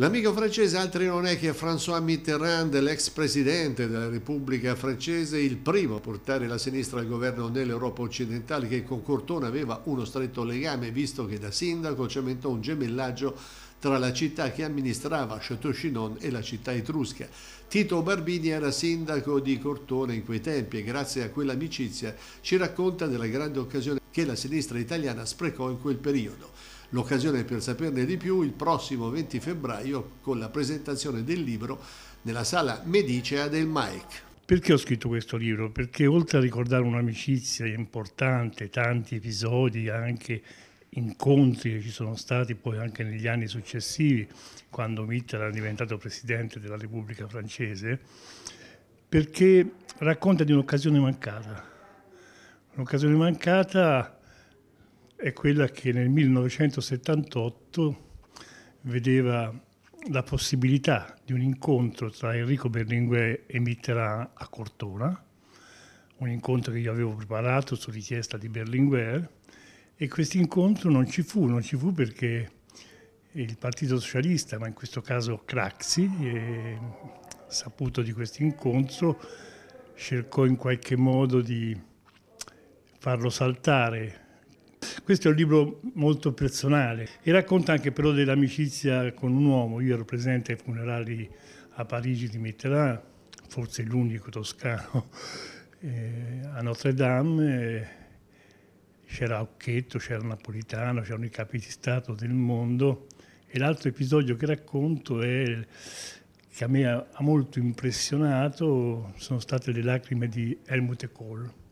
L'amico francese altri non è che François Mitterrand, l'ex presidente della Repubblica francese, il primo a portare la sinistra al governo nell'Europa occidentale che con Cortona aveva uno stretto legame visto che da sindaco cementò un gemellaggio tra la città che amministrava Château-Chinon e la città etrusca. Tito Barbini era sindaco di Cortona in quei tempi e grazie a quell'amicizia ci racconta della grande occasione che la sinistra italiana sprecò in quel periodo. L'occasione per saperne di più il prossimo 20 febbraio con la presentazione del libro nella sala Medicea del Mike. Perché ho scritto questo libro? Perché oltre a ricordare un'amicizia importante, tanti episodi, anche incontri che ci sono stati poi anche negli anni successivi, quando Mitterrand è diventato presidente della Repubblica francese, perché racconta di un'occasione mancata. Un'occasione mancata è quella che nel 1978 vedeva la possibilità di un incontro tra Enrico Berlinguer e Mitterrand a Cortona, un incontro che io avevo preparato su richiesta di Berlinguer e questo incontro non ci fu, non ci fu perché il Partito Socialista, ma in questo caso Craxi, eh, saputo di questo incontro, cercò in qualche modo di farlo saltare questo è un libro molto personale e racconta anche però dell'amicizia con un uomo. Io ero presente ai funerali a Parigi di Mitterrand, forse l'unico toscano, eh, a Notre Dame. Eh, c'era Occhetto, c'era Napolitano, c'erano i capi di Stato del mondo. E l'altro episodio che racconto è che a me ha molto impressionato sono state le lacrime di Helmut Kohl.